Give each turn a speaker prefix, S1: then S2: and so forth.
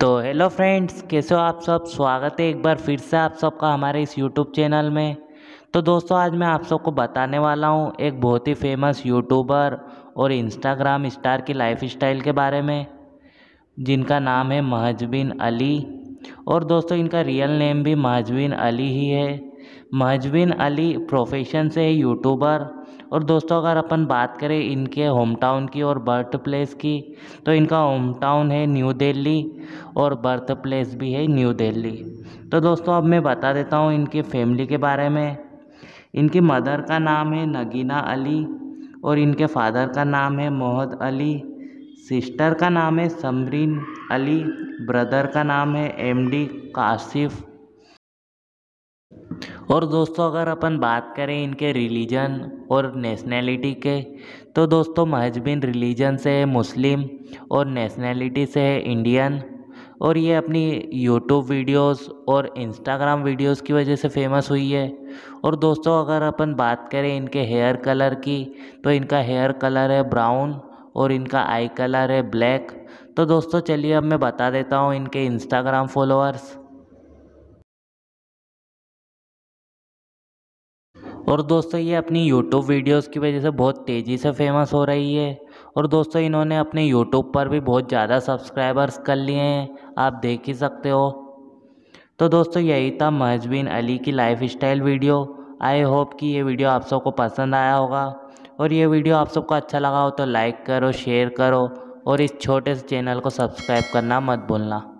S1: तो hello friends कैसे हो आप सब स्वागत है एक बार फिर से आप सबका हमारे इस यूट्यूब चैनल में तो दोस्तों आज मैं आप सबको बताने वाला हूँ एक बहुत ही फेमस यूट्यूबर और इंस्टाग्राम स्टार की लाइफ स्टाइल के बारे में जिनका नाम है महजबिन अली और दोस्तों इनका रियल नेम भी महजबिन अली ही है महजबिन अली प्रोफेशन से है यूट्यूबर और दोस्तों अगर अपन बात करें इनके होम टाउन की और बर्थ प्लेस की तो इनका होम टाउन है न्यू दिल्ली और बर्थ प्लेस भी है न्यू दिल्ली तो दोस्तों अब मैं बता देता हूँ इनके फैमिली के बारे में इनकी मदर का नाम है नगीना अली और इनके फादर का नाम है मोहद अली सिस्टर का नाम है समरीन अली ब्रदर का नाम है एमडी काशिफ़ और दोस्तों अगर अपन बात करें इनके रिलीजन और नेशनैलिटी के तो दोस्तों महजबिन रिलीजन से है मुस्लिम और नेशनैलिटी से है इंडियन और ये अपनी यूट्यूब वीडियोस और इंस्टाग्राम वीडियोस की वजह से फेमस हुई है और दोस्तों अगर अपन बात करें इनके हेयर कलर की तो इनका हेयर कलर है ब्राउन और इनका आई कलर है ब्लैक तो दोस्तों चलिए अब मैं बता देता हूँ इनके इंस्टाग्राम फॉलोअर्स और दोस्तों ये अपनी यूट्यूब वीडियोस की वजह से बहुत तेज़ी से फेमस हो रही है और दोस्तों इन्होंने अपने यूट्यूब पर भी बहुत ज़्यादा सब्सक्राइबर्स कर लिए हैं आप देख ही सकते हो तो दोस्तों यही था महजबीन अली की lifestyle video I hope कि ये वीडियो आप सबको पसंद आया होगा और ये वीडियो आप सबको अच्छा लगा हो तो लाइक करो शेयर करो और इस छोटे से चैनल को सब्सक्राइब करना मत भूलना